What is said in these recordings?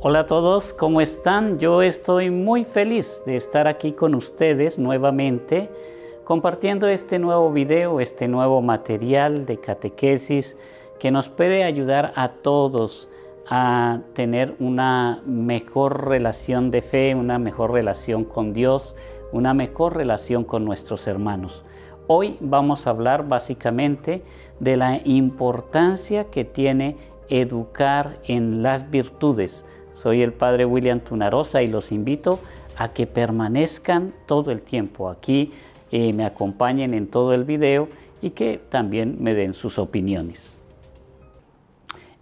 Hola a todos, ¿cómo están? Yo estoy muy feliz de estar aquí con ustedes nuevamente compartiendo este nuevo video, este nuevo material de catequesis que nos puede ayudar a todos a tener una mejor relación de fe, una mejor relación con Dios, una mejor relación con nuestros hermanos. Hoy vamos a hablar básicamente de la importancia que tiene educar en las virtudes, soy el padre William Tunarosa y los invito a que permanezcan todo el tiempo aquí, eh, me acompañen en todo el video y que también me den sus opiniones.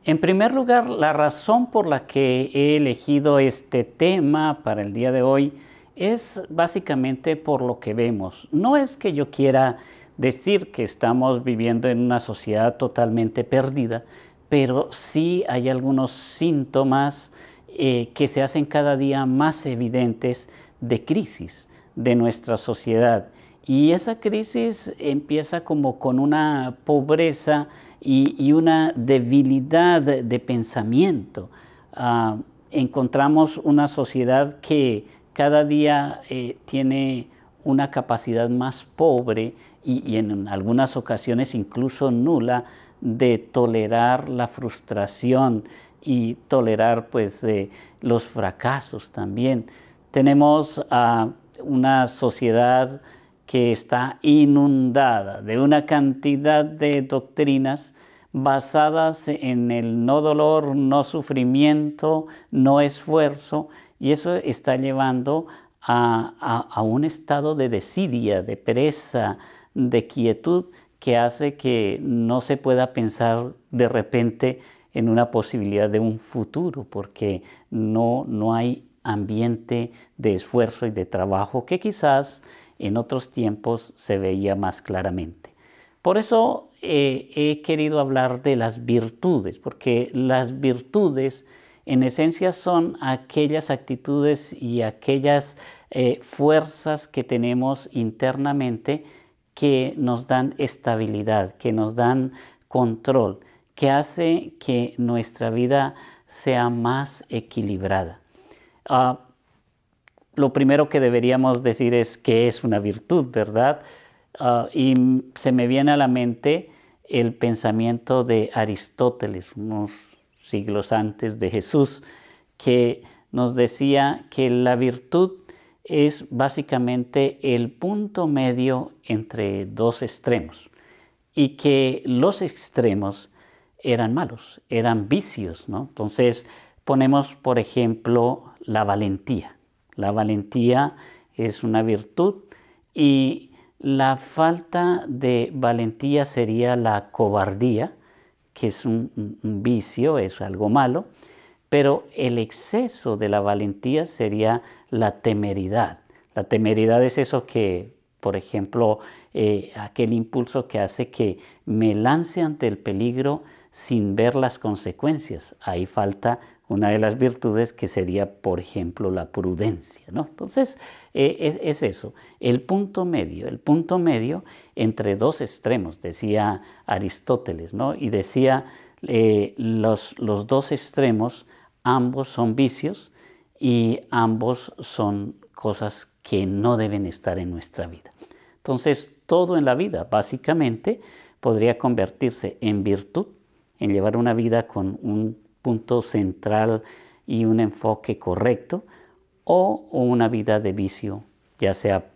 En primer lugar, la razón por la que he elegido este tema para el día de hoy es básicamente por lo que vemos. No es que yo quiera decir que estamos viviendo en una sociedad totalmente perdida, pero sí hay algunos síntomas eh, que se hacen cada día más evidentes de crisis de nuestra sociedad. Y esa crisis empieza como con una pobreza y, una debilidad de pensamiento. Ah, encontramos una sociedad que cada día eh, tiene una capacidad más pobre y, en algunas ocasiones incluso nula de tolerar la frustración, y tolerar pues eh, los fracasos también. Tenemos a una sociedad que está inundada de una cantidad de doctrinas basadas en el no dolor, no sufrimiento, no esfuerzo, y eso está llevando a, a un estado de desidia, de pereza, de quietud, que hace que no se pueda pensar de repente en una posibilidad de un futuro, porque no, hay ambiente de esfuerzo y de trabajo que quizás en otros tiempos se veía más claramente. Por eso eh, he querido hablar de las virtudes, porque las virtudes en esencia son aquellas actitudes y aquellas eh, fuerzas que tenemos internamente que nos dan estabilidad, que nos dan control, que hace que nuestra vida sea más equilibrada. Ah, lo primero que deberíamos decir es que es una virtud, ¿verdad? Ah, y se me viene a la mente el pensamiento de Aristóteles, unos siglos antes de Jesús, que nos decía que la virtud es básicamente el punto medio entre dos extremos y que los extremos eran malos, eran vicios, ¿no? Entonces ponemos, por ejemplo, la valentía. La valentía es una virtud y la falta de valentía sería la cobardía, que es un, vicio, es algo malo, pero el exceso de la valentía sería la temeridad. La temeridad es eso que, por ejemplo, eh, aquel impulso que hace que me lance ante el peligro sin ver las consecuencias. Ahí falta una de las virtudes que sería, por ejemplo, la prudencia. ¿no? Entonces, eh, es, eso, el punto medio, el punto medio entre dos extremos, decía Aristóteles, ¿no? y decía, eh, los, los, dos extremos, ambos son vicios y ambos son cosas que no deben estar en nuestra vida. Entonces, todo en la vida, básicamente, podría convertirse en virtud en llevar una vida con un punto central y un enfoque correcto, o una vida de vicio, ya sea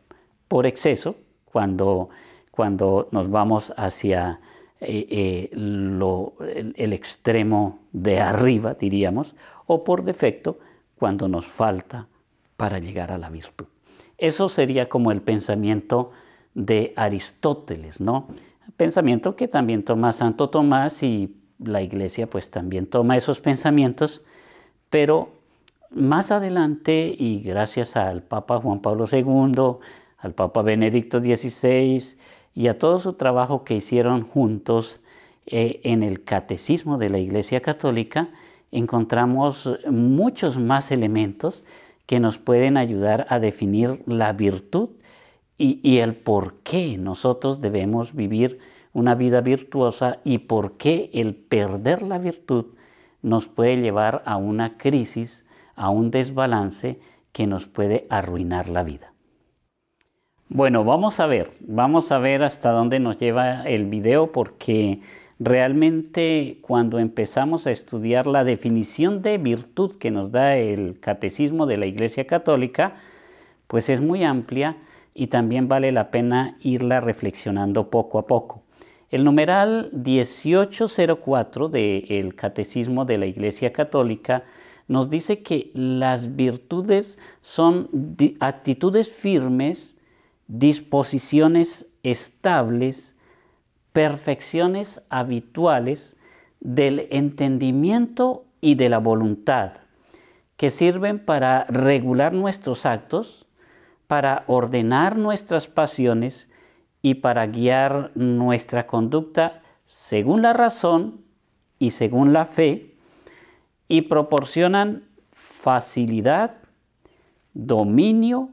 por exceso, cuando, cuando nos vamos hacia eh, eh, el, extremo de arriba, diríamos, o por defecto, cuando nos falta para llegar a la virtud. Eso sería como el pensamiento de Aristóteles, ¿no? Pensamiento que también Tomás Santo Tomás y la iglesia pues también toma esos pensamientos, pero más adelante y gracias al Papa Juan Pablo II, al Papa Benedicto XVI y a todo su trabajo que hicieron juntos eh, en el catecismo de la Iglesia Católica, encontramos muchos más elementos que nos pueden ayudar a definir la virtud y el por qué nosotros debemos vivir una vida virtuosa y por qué el perder la virtud nos puede llevar a una crisis, a un desbalance que nos puede arruinar la vida. Bueno, vamos a ver, vamos a ver hasta dónde nos lleva el video porque realmente cuando empezamos a estudiar la definición de virtud que nos da el catecismo de la Iglesia Católica, pues es muy amplia y también vale la pena irla reflexionando poco a poco. El numeral 1804 del Catecismo de la Iglesia Católica nos dice que las virtudes son actitudes firmes, disposiciones estables, perfecciones habituales del entendimiento y de la voluntad, que sirven para regular nuestros actos, para ordenar nuestras pasiones y para guiar nuestra conducta según la razón y según la fe y proporcionan facilidad, dominio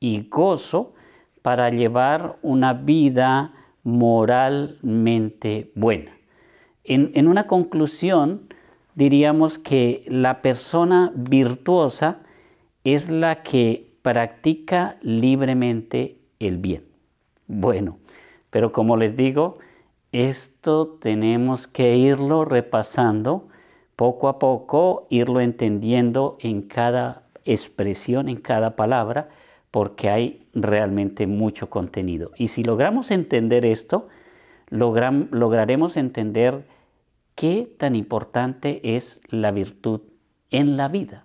y gozo para llevar una vida moralmente buena. En, en, una conclusión, diríamos que la persona virtuosa es la que practica libremente el bien bueno. Pero como les digo, esto tenemos que irlo repasando poco a poco, irlo entendiendo en cada expresión, en cada palabra, porque hay realmente mucho contenido. Y si logramos entender esto, lograremos entender qué tan importante es la virtud en la vida.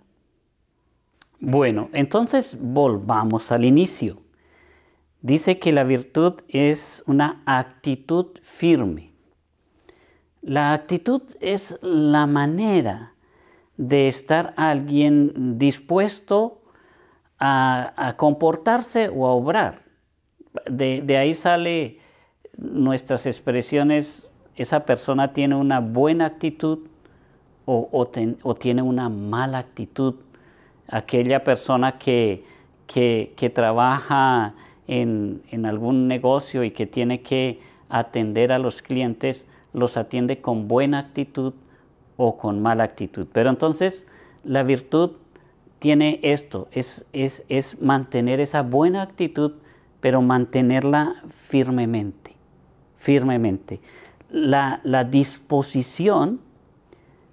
Bueno, entonces volvamos al inicio. Dice que la virtud es una actitud firme. La actitud es la manera de estar alguien dispuesto a, comportarse o a obrar. De, ahí sale nuestras expresiones, esa persona tiene una buena actitud o, tiene una mala actitud. Aquella persona que, que trabaja en, algún negocio y que tiene que atender a los clientes, los atiende con buena actitud o con mala actitud. Pero entonces la virtud tiene esto, es, mantener esa buena actitud, pero mantenerla firmemente, firmemente. La, la disposición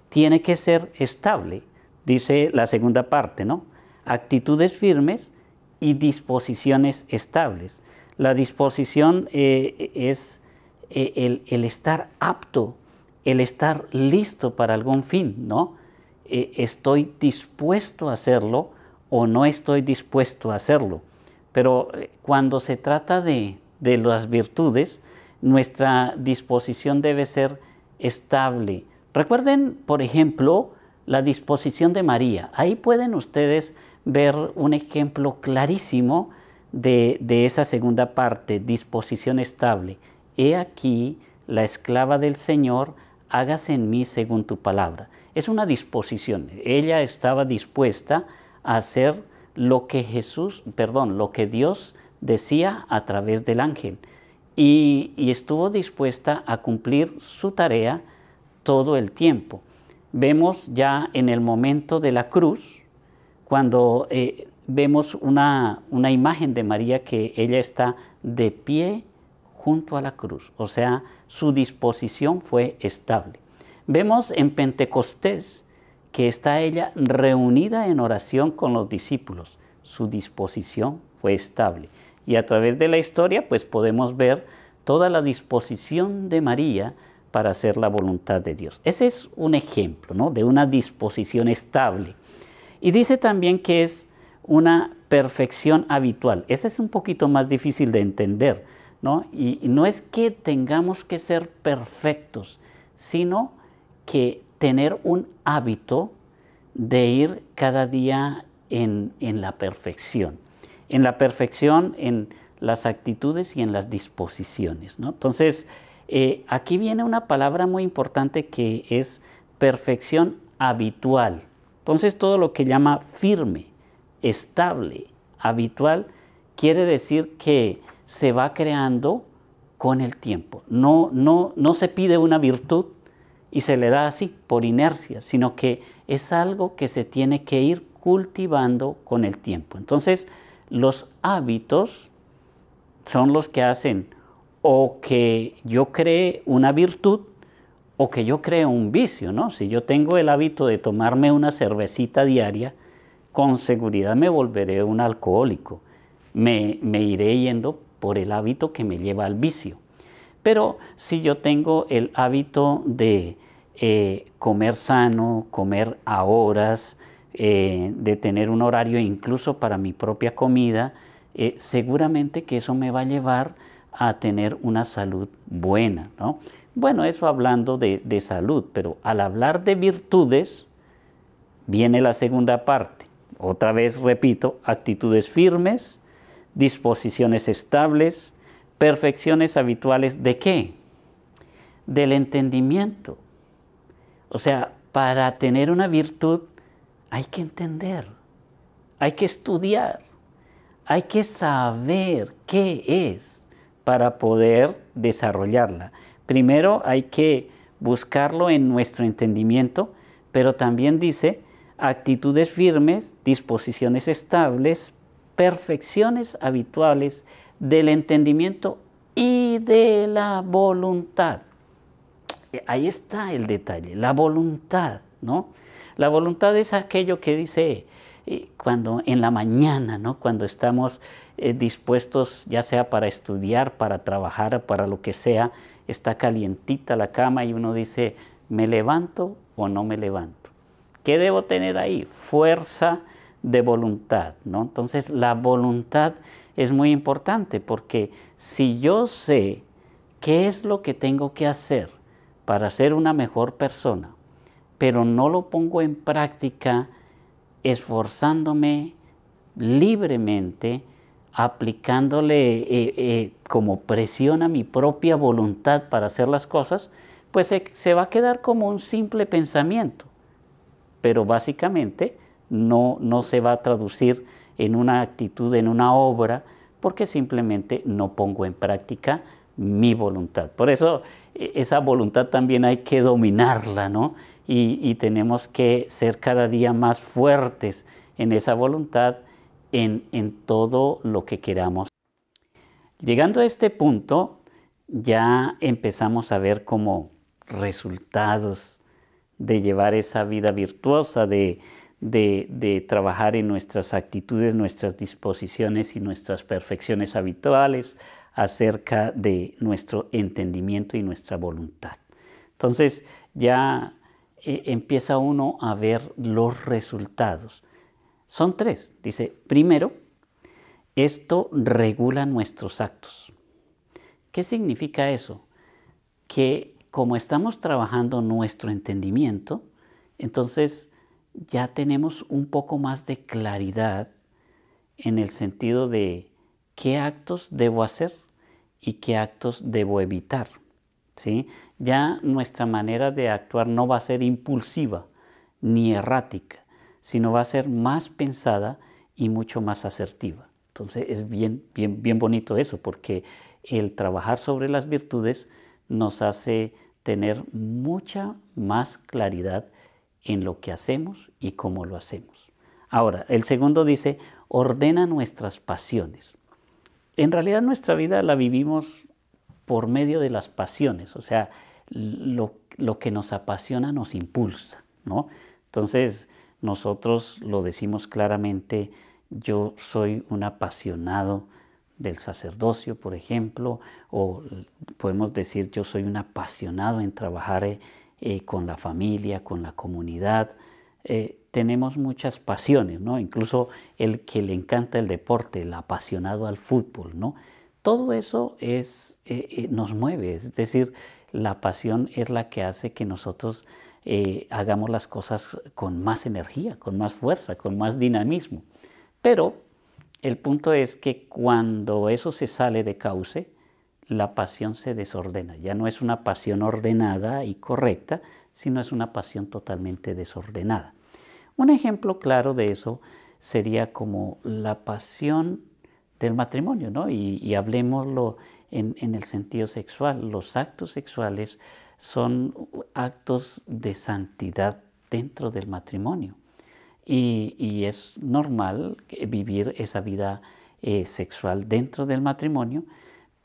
tiene que ser estable, dice la segunda parte, ¿no? Actitudes firmes y disposiciones estables. La disposición eh, es eh, el, estar apto, el estar listo para algún fin, ¿no? Eh, estoy dispuesto a hacerlo o no estoy dispuesto a hacerlo. Pero cuando se trata de, de las virtudes, nuestra disposición debe ser estable. Recuerden, por ejemplo, la disposición de María. Ahí pueden ustedes ver un ejemplo clarísimo de, esa segunda parte, disposición estable. He aquí la esclava del Señor, hágase en mí según tu palabra. Es una disposición. Ella estaba dispuesta a hacer lo que Jesús, perdón, lo que Dios decía a través del ángel. y estuvo dispuesta a cumplir su tarea todo el tiempo vemos ya en el momento de la cruz, cuando eh, vemos una, una imagen de María que ella está de pie junto a la cruz, o sea, su disposición fue estable. Vemos en Pentecostés que está ella reunida en oración con los discípulos, su disposición fue estable. Y a través de la historia pues podemos ver toda la disposición de María para hacer la voluntad de Dios. Ese es un ejemplo ¿no? de una disposición estable. Y dice también que es una perfección habitual. Ese es un poquito más difícil de entender. ¿no? Y, no es que tengamos que ser perfectos, sino que tener un hábito de ir cada día en, en la perfección. En la perfección, en las actitudes y en las disposiciones. ¿no? Entonces, eh, aquí viene una palabra muy importante que es perfección habitual. Entonces todo lo que llama firme, estable, habitual, quiere decir que se va creando con el tiempo. No, no, no se pide una virtud y se le da así, por inercia, sino que es algo que se tiene que ir cultivando con el tiempo. Entonces, los hábitos son los que hacen o que yo cree una virtud o que yo cree un vicio, ¿no? Si yo tengo el hábito de tomarme una cervecita diaria, con seguridad me volveré un alcohólico, me, iré yendo por el hábito que me lleva al vicio. Pero si yo tengo el hábito de eh, comer sano, comer a horas, eh, de tener un horario incluso para mi propia comida, eh, seguramente que eso me va a llevar a tener una salud buena. ¿no? Bueno, eso hablando de, de salud, pero al hablar de virtudes, viene la segunda parte. Otra vez repito, actitudes firmes, disposiciones estables, perfecciones habituales de qué? Del entendimiento. O sea, para tener una virtud hay que entender, hay que estudiar, hay que saber qué es para poder desarrollarla. Primero hay que buscarlo en nuestro entendimiento, pero también dice actitudes firmes, disposiciones estables, perfecciones habituales del entendimiento y de la voluntad. Eh, ahí está el detalle, la voluntad, ¿no? La voluntad es aquello que dice, cuando en la mañana, cuando estamos eh, dispuestos ya sea para estudiar, para trabajar, para lo que sea, está calientita la cama y uno dice, ¿me levanto o no me levanto? ¿Qué debo tener ahí? Fuerza de voluntad. Entonces la voluntad es muy importante porque si yo sé qué es lo que tengo que hacer para ser una mejor persona, pero no lo pongo en práctica, esforzándome libremente, aplicándole eh, eh, como presión a mi propia voluntad para hacer las cosas, pues se, va a quedar como un simple pensamiento, pero básicamente no, no se va a traducir en una actitud, en una obra, porque simplemente no pongo en práctica mi voluntad. Por eso esa voluntad también hay que dominarla, ¿no? Y, tenemos que ser cada día más fuertes en esa voluntad, en, todo lo que queramos. Llegando a este punto, ya empezamos a ver como resultados de llevar esa vida virtuosa, de, trabajar en nuestras actitudes, nuestras disposiciones y nuestras perfecciones habituales, acerca de nuestro entendimiento y nuestra voluntad. Entonces ya eh, empieza uno a ver los resultados. Son tres. Dice, primero, esto regula nuestros actos. ¿Qué significa eso? Que como estamos trabajando nuestro entendimiento, entonces ya tenemos un poco más de claridad en el sentido de qué actos debo hacer y qué actos debo evitar. ¿sí? Ya nuestra manera de actuar no va a ser impulsiva ni errática, sino va a ser más pensada y mucho más asertiva. Entonces es bien, bien, bien bonito eso, porque el trabajar sobre las virtudes nos hace tener mucha más claridad en lo que hacemos y cómo lo hacemos. Ahora, el segundo dice, ordena nuestras pasiones en realidad nuestra vida la vivimos por medio de las pasiones, o sea, lo, que nos apasiona nos impulsa, ¿no? Entonces, nosotros lo decimos claramente, yo soy un apasionado del sacerdocio, por ejemplo, o podemos decir yo soy un apasionado en trabajar eh, con la familia, con la comunidad. Eh, tenemos muchas pasiones, ¿no? Incluso el que le encanta el deporte, el apasionado al fútbol, ¿no? Todo eso es, eh, eh, nos mueve, es decir, la pasión es la que hace que nosotros eh, hagamos las cosas con más energía, con más fuerza, con más dinamismo. Pero el punto es que cuando eso se sale de cauce, la pasión se desordena. Ya no es una pasión ordenada y correcta, sino es una pasión totalmente desordenada. Un ejemplo claro de eso sería como la pasión del matrimonio, ¿no? Y, hablemoslo en, el sentido sexual. Los actos sexuales son actos de santidad dentro del matrimonio. Y, es normal vivir esa vida eh, sexual dentro del matrimonio,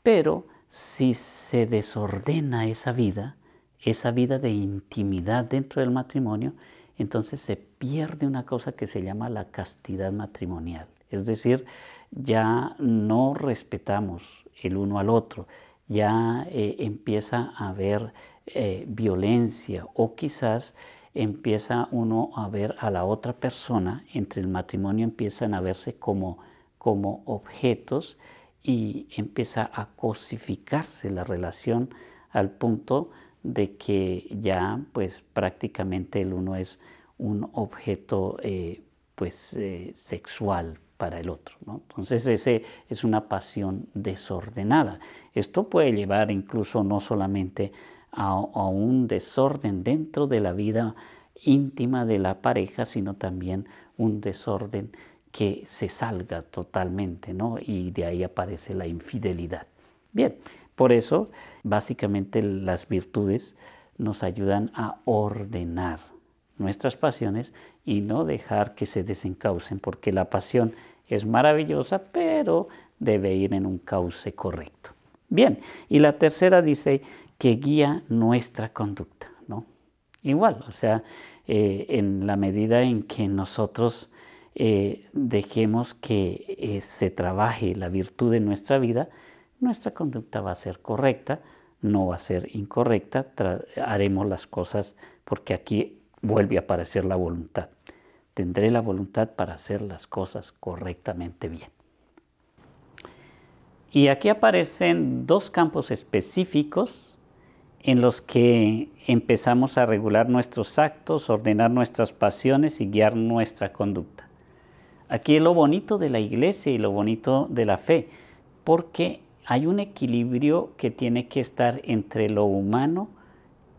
pero si se desordena esa vida, esa vida de intimidad dentro del matrimonio, entonces se pierde una cosa que se llama la castidad matrimonial. Es decir, ya no respetamos el uno al otro, ya eh, empieza a haber eh, violencia o quizás empieza uno a ver a la otra persona, entre el matrimonio empiezan a verse como, como objetos y empieza a cosificarse la relación al punto de que ya pues prácticamente el uno es un objeto eh, pues eh, sexual para el otro. Entonces ese es una pasión desordenada. Esto puede llevar incluso no solamente a, un desorden dentro de la vida íntima de la pareja, sino también un desorden que se salga totalmente, Y de ahí aparece la infidelidad. Bien, por eso, básicamente las virtudes nos ayudan a ordenar nuestras pasiones y no dejar que se desencaucen, porque la pasión es maravillosa, pero debe ir en un cauce correcto. Bien, y la tercera dice que guía nuestra conducta, ¿no? Igual, o sea, eh, en la medida en que nosotros eh, dejemos que eh, se trabaje la virtud en nuestra vida, nuestra conducta va a ser correcta, no va a ser incorrecta, haremos las cosas porque aquí vuelve a aparecer la voluntad. Tendré la voluntad para hacer las cosas correctamente bien. Y aquí aparecen dos campos específicos en los que empezamos a regular nuestros actos, ordenar nuestras pasiones y guiar nuestra conducta. Aquí es lo bonito de la iglesia y lo bonito de la fe, porque hay un equilibrio que tiene que estar entre lo humano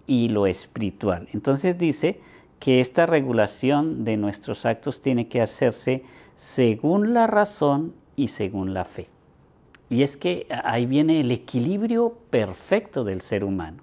y lo espiritual. Entonces dice que esta regulación de nuestros actos tiene que hacerse según la razón y según la fe. Y es que ahí viene el equilibrio perfecto del ser humano.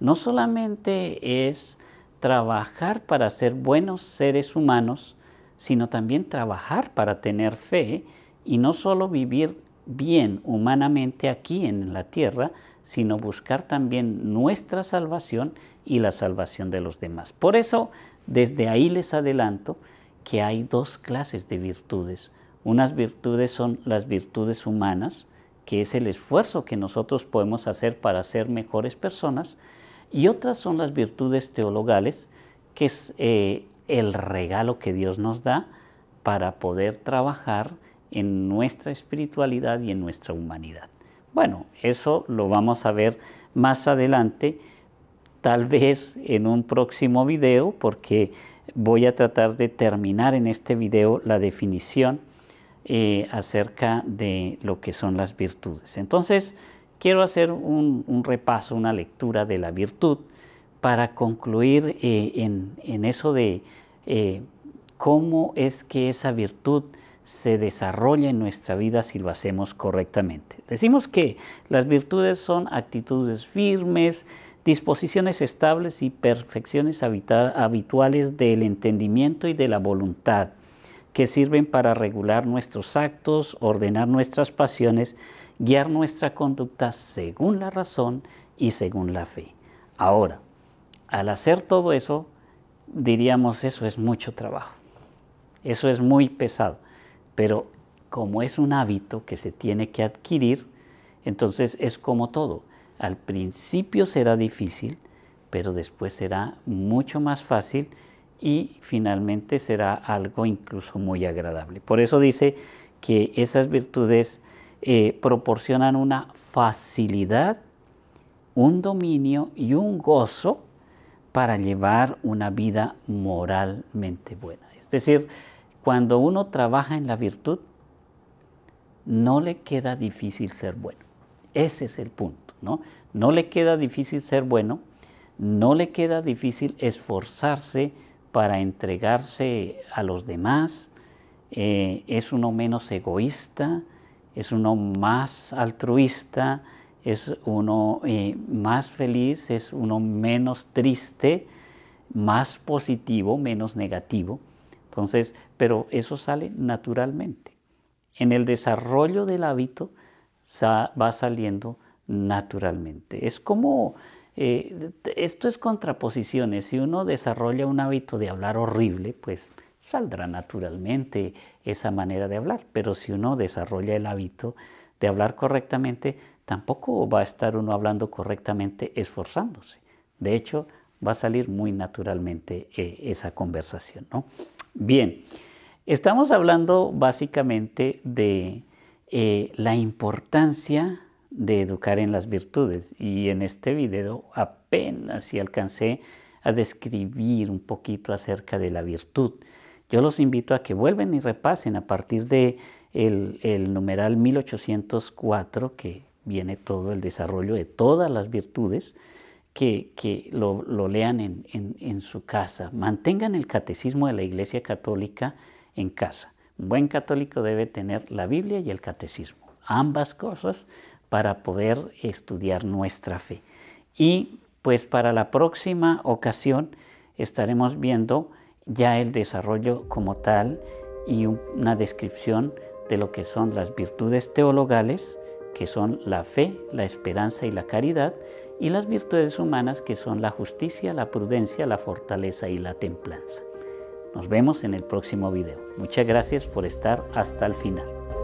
No solamente es trabajar para ser buenos seres humanos, sino también trabajar para tener fe y no solo vivir bien humanamente aquí en la tierra, sino buscar también nuestra salvación y la salvación de los demás. Por eso, desde ahí les adelanto que hay dos clases de virtudes. Unas virtudes son las virtudes humanas, que es el esfuerzo que nosotros podemos hacer para ser mejores personas, y otras son las virtudes teologales, que es eh, el regalo que Dios nos da para poder trabajar en nuestra espiritualidad y en nuestra humanidad. Bueno, eso lo vamos a ver más adelante, tal vez en un próximo video, porque voy a tratar de terminar en este video la definición eh, acerca de lo que son las virtudes. Entonces, quiero hacer un, repaso, una lectura de la virtud para concluir eh, en, eso de eh, cómo es que esa virtud se desarrolla en nuestra vida si lo hacemos correctamente. Decimos que las virtudes son actitudes firmes, disposiciones estables y perfecciones habituales del entendimiento y de la voluntad, que sirven para regular nuestros actos, ordenar nuestras pasiones, guiar nuestra conducta según la razón y según la fe. Ahora, al hacer todo eso, diríamos eso es mucho trabajo, eso es muy pesado. Pero como es un hábito que se tiene que adquirir, entonces es como todo. Al principio será difícil, pero después será mucho más fácil y finalmente será algo incluso muy agradable. Por eso dice que esas virtudes eh, proporcionan una facilidad, un dominio y un gozo para llevar una vida moralmente buena. Es decir, cuando uno trabaja en la virtud, no le queda difícil ser bueno. Ese es el punto, ¿no? No le queda difícil ser bueno, no le queda difícil esforzarse para entregarse a los demás, eh, es uno menos egoísta, es uno más altruista, es uno eh, más feliz, es uno menos triste, más positivo, menos negativo. Entonces, pero eso sale naturalmente. En el desarrollo del hábito va saliendo naturalmente. Es como, eh, esto es contraposiciones. Si uno desarrolla un hábito de hablar horrible, pues saldrá naturalmente esa manera de hablar. Pero si uno desarrolla el hábito de hablar correctamente, tampoco va a estar uno hablando correctamente esforzándose. De hecho, va a salir muy naturalmente eh, esa conversación, ¿no? Bien, estamos hablando básicamente de eh, la importancia de educar en las virtudes y en este video apenas si alcancé a describir un poquito acerca de la virtud. Yo los invito a que vuelven y repasen a partir de el, el numeral 1804 que viene todo el desarrollo de todas las virtudes, que, lo, lean en, en su casa. Mantengan el catecismo de la Iglesia Católica en casa. Un buen católico debe tener la Biblia y el catecismo, ambas cosas para poder estudiar nuestra fe. Y pues para la próxima ocasión estaremos viendo ya el desarrollo como tal y una descripción de lo que son las virtudes teologales, que son la fe, la esperanza y la caridad, y las virtudes humanas que son la justicia, la prudencia, la fortaleza y la templanza. Nos vemos en el próximo video. Muchas gracias por estar hasta el final.